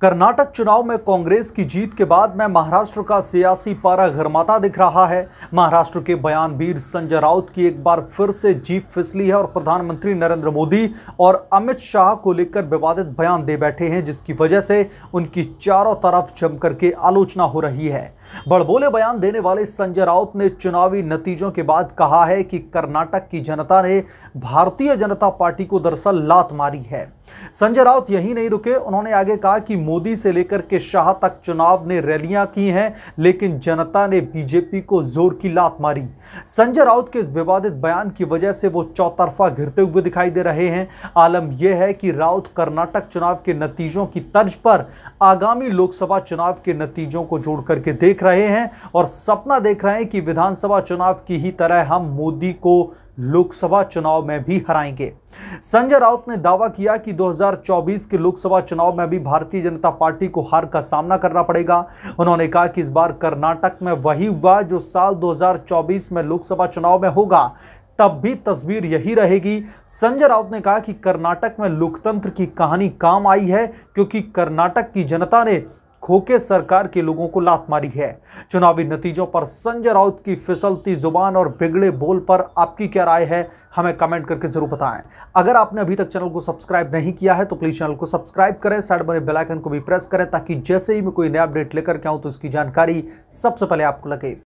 कर्नाटक चुनाव में कांग्रेस की जीत के बाद में महाराष्ट्र का सियासी पारा घरमाता दिख रहा है महाराष्ट्र के बयानवीर संजय राउत की एक बार फिर से जीप फिसली है और प्रधानमंत्री नरेंद्र मोदी और अमित शाह को लेकर विवादित बयान दे बैठे हैं जिसकी वजह से उनकी चारों तरफ जमकर के आलोचना हो रही है बड़बोले बयान देने वाले संजय राउत ने चुनावी नतीजों के बाद कहा है कि कर्नाटक की जनता ने भारतीय जनता पार्टी को दरअसल लात मारी है संजय राउत यही नहीं रुके उन्होंने आगे कहा कि मोदी से लेकर के शाह तक चुनाव ने रैलियां की हैं लेकिन जनता ने बीजेपी को जोर की लात मारी संजय राउत के इस विवादित बयान की वजह से वो चौतरफा घिरते हुए दिखाई दे रहे हैं आलम यह है कि राउत कर्नाटक चुनाव के नतीजों की तर्ज पर आगामी लोकसभा चुनाव के नतीजों को जोड़ करके देख देख रहे हैं और सपना देख रहे हैं कि विधानसभा चुनाव की ही तरह हम मोदी को लोकसभा चुनाव में भी हराएंगे संजय राउत ने दावा किया कि 2024 के लोकसभा चुनाव में भी भारतीय जनता पार्टी को हार का सामना करना पड़ेगा उन्होंने कहा कि इस बार कर्नाटक में वही हुआ जो साल 2024 में लोकसभा चुनाव में होगा तब भी तस्वीर यही रहेगी संजय राउत ने कहा कि कर्नाटक में लोकतंत्र की कहानी काम आई है क्योंकि कर्नाटक की जनता ने होकर सरकार के लोगों को लात मारी है चुनावी नतीजों पर संजय राउत की फिसलती जुबान और बिगड़े बोल पर आपकी क्या राय है हमें कमेंट करके जरूर बताएं अगर आपने अभी तक चैनल को सब्सक्राइब नहीं किया है तो प्लीज चैनल को सब्सक्राइब करें साइड बने बेलाइकन को भी प्रेस करें ताकि जैसे ही मैं कोई नया अपडेट लेकर के आऊँ तो इसकी जानकारी सबसे पहले आपको लगे